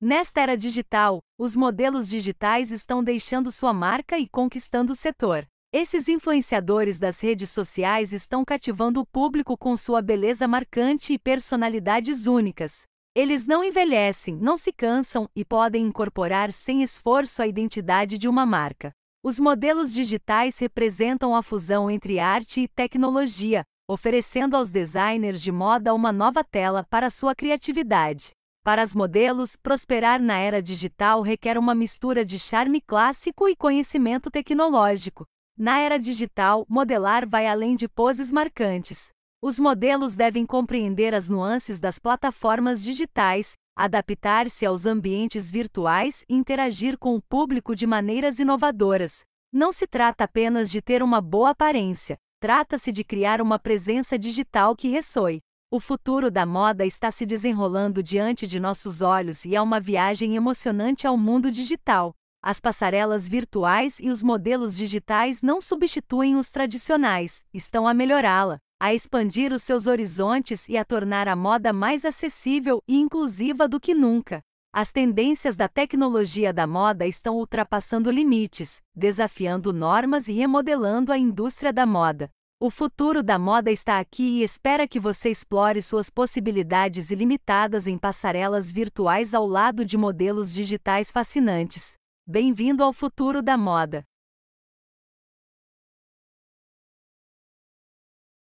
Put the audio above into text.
Nesta era digital, os modelos digitais estão deixando sua marca e conquistando o setor. Esses influenciadores das redes sociais estão cativando o público com sua beleza marcante e personalidades únicas. Eles não envelhecem, não se cansam e podem incorporar sem esforço a identidade de uma marca. Os modelos digitais representam a fusão entre arte e tecnologia, oferecendo aos designers de moda uma nova tela para sua criatividade. Para as modelos, prosperar na era digital requer uma mistura de charme clássico e conhecimento tecnológico. Na era digital, modelar vai além de poses marcantes. Os modelos devem compreender as nuances das plataformas digitais, adaptar-se aos ambientes virtuais e interagir com o público de maneiras inovadoras. Não se trata apenas de ter uma boa aparência, trata-se de criar uma presença digital que ressoe. O futuro da moda está se desenrolando diante de nossos olhos e é uma viagem emocionante ao mundo digital. As passarelas virtuais e os modelos digitais não substituem os tradicionais, estão a melhorá-la, a expandir os seus horizontes e a tornar a moda mais acessível e inclusiva do que nunca. As tendências da tecnologia da moda estão ultrapassando limites, desafiando normas e remodelando a indústria da moda. O futuro da moda está aqui e espera que você explore suas possibilidades ilimitadas em passarelas virtuais ao lado de modelos digitais fascinantes. Bem-vindo ao futuro da moda!